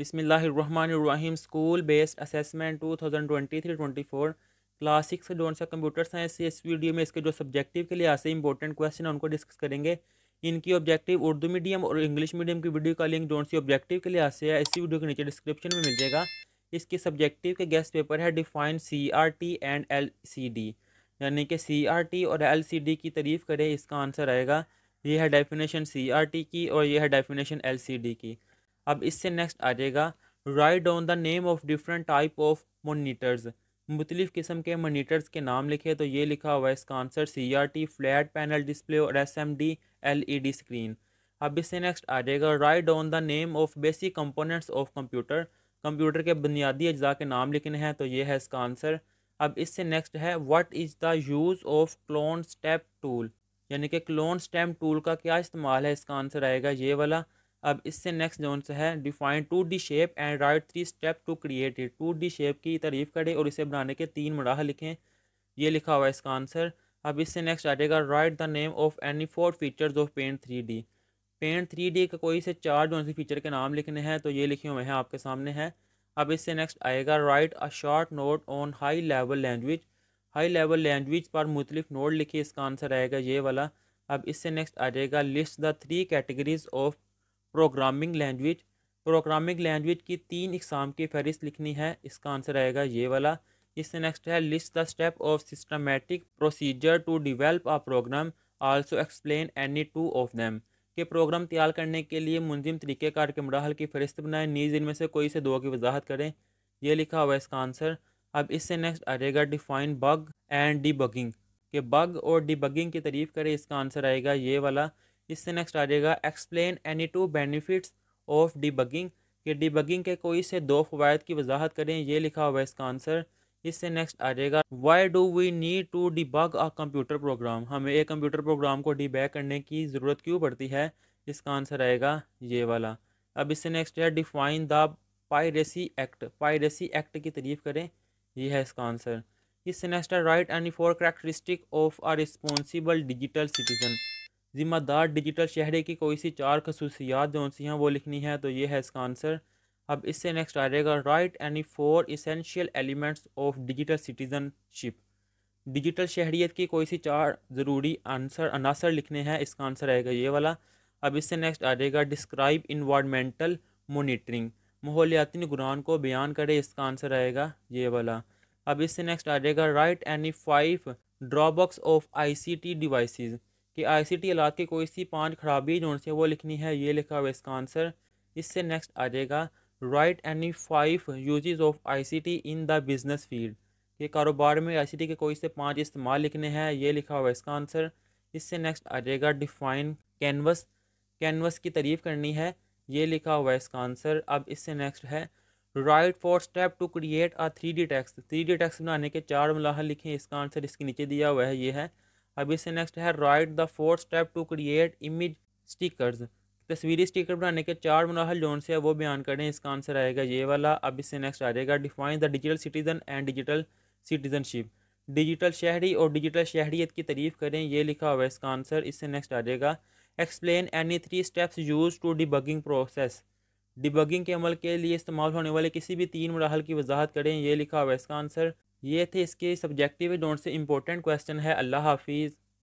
बिसमीम school based assessment two thousand twenty three twenty four class six डोन सा computer science इस वीडियो में इसके जो सब्जेक्टिव के लिहाज से इंपॉर्टेंट क्वेश्चन है उनको डिस्कस करेंगे इनकी ऑब्जेक्टिव उर्दू मीडियम और इंग्लिश मीडियम की वीडियो का लिंक डोन सी ऑब्जेक्टिव के लिए से है इसी वीडियो के नीचे डिस्क्रिप्शन में मिल जाएगा इसके सब्जेक्टिव के गेस्ट पेपर है define C R T and L C D यानी कि सी आर टी और एल सी डी की तारीफ़ करें इसका आंसर आएगा यह है डेफिनेशन सी आर टी की और यह है डेफिनेशन एल सी डी की अब इससे नेक्स्ट आ जाएगा write down the name of different type of monitors मुख्तलिफ़ किस्म के मोनीटर्स के नाम लिखे तो ये लिखा हुआ है इसका answer C R T flat panel display और S M D L E D screen अब इससे नेक्स्ट आ जाएगा write down the name of basic components of computer computer के बुनियादी अज्जा के नाम लिखने हैं तो ये है इसका आंसर अब इससे नेक्स्ट है what is the use of clone stamp tool यानी कि क्लोन स्टेम टूल का क्या इस्तेमाल है इसका आंसर आएगा ये वाला अब इससे नेक्स्ट जोन से है define two D shape and write three step to create it two D shape की तारीफ करें और इसे बनाने के तीन मराह लिखें ये लिखा हुआ है इसका आंसर अब इससे नेक्स्ट आ जाएगा write the name of any four features of paint three D paint three D का कोई से चार जो फीचर के नाम लिखने हैं तो ये लिखे हुए हैं आपके सामने हैं अब इससे नेक्स्ट आएगा write a short note on high level language high level language पर मुख्तलिफ नोट लिखे इसका आंसर आएगा ये वाला अब इससे नेक्स्ट आ जाएगा list the three categories of programming language programming language की तीन इकसाम की फहरिस्त लिखनी है इसका आंसर आएगा ये वाला इससे नेक्स्ट है list the step of systematic procedure to develop a program also explain any two of them के प्रोग्राम तैयार करने के लिए मुंजिम तरीक़ेकार के मराहल की फहरिस्त बनाएं नीज इनमें से कोई से दो की वजाहत करें यह लिखा हुआ इसका आंसर अब इससे नेक्स्ट आ जाएगा define bug and debugging के बग और डी बगिंग की तरीफ़ करें इसका आंसर आएगा ये वाला इससे नेक्स्ट आ जाएगा explain any two benefits of debugging कि डिबगिंग के कोई से दो फवायद की वजाहत करें ये लिखा हुआ है इसका आंसर इससे नेक्स्ट आ जाएगा why do we need to debug a computer program हमें एक कंप्यूटर प्रोग्राम को डिबैग करने की ज़रूरत क्यों पड़ती है इसका आंसर आएगा ये वाला अब इससे नेक्स्ट है define the piracy act piracy act की तरीफ़ करें यह है इसका आंसर इससे नेक्स्ट है write and four characteristic of a responsible digital citizen ज़िम्मेदार डिजिटल शहरे की कोई सी चार खसूसियात जो सी हैं वो लिखनी है तो ये है इसका आंसर अब इससे नेक्स्ट आ जाएगा write any four essential elements of digital citizenship digital शहरीत की कोई सी चार ज़रूरी आंसर अनासर लिखने हैं इसका आंसर आएगा ये वाला अब इससे नेक्स्ट आ जाएगा डिस्क्राइब इन्वामेंटल मोनिटरिंग माहौलियाती निगरान को बयान करे इसका आंसर आएगा ये वाला अब इससे नेक्स्ट आ जाएगा write any five drawbacks of ICT devices कि आई सी टी आलात की कोई सी पांच खराबी जो से वो लिखनी है ये लिखा हुआ इसका आंसर इससे नेक्स्ट आ जाएगा write any five usages of I C T in the business field ये कारोबार में आई सी टी के कोई से पांच इस्तेमाल लिखने हैं ये लिखा हुआ इसका आंसर इससे नेक्स्ट आ जाएगा डिफाइन कैनवस कैनवस की तारीफ करनी है ये लिखा हुआ इसका आंसर अब इससे नेक्स्ट है write four step to create a three D text three D text बनाने के चार मलाहल लिखें इसका आंसर इसके नीचे दिया हुआ है ये है अब इससे नेक्स्ट है write the fourth step to create image stickers तस्वीरी स्टिकर बनाने के चार मराहल जोन से वो बयान करें इसका आंसर आएगा ये वाला अब इससे नेक्स्ट आ जाएगा define the digital citizen and digital citizenship digital शहरी और डिजिटल शहरीत की तारीफ़ करें ये लिखा हुआ है इसका आंसर इससे नेक्स्ट आ जाएगा explain any three steps use to debugging process debugging के अमल के लिए इस्तेमाल होने वाले किसी भी तीन मराहल की वजाहत करें ये लिखा हुआ इसका आंसर ये थे इसके सब्जेक्टिव डोंट से इंपॉर्टेंट क्वेश्चन है अल्लाह हाफिज़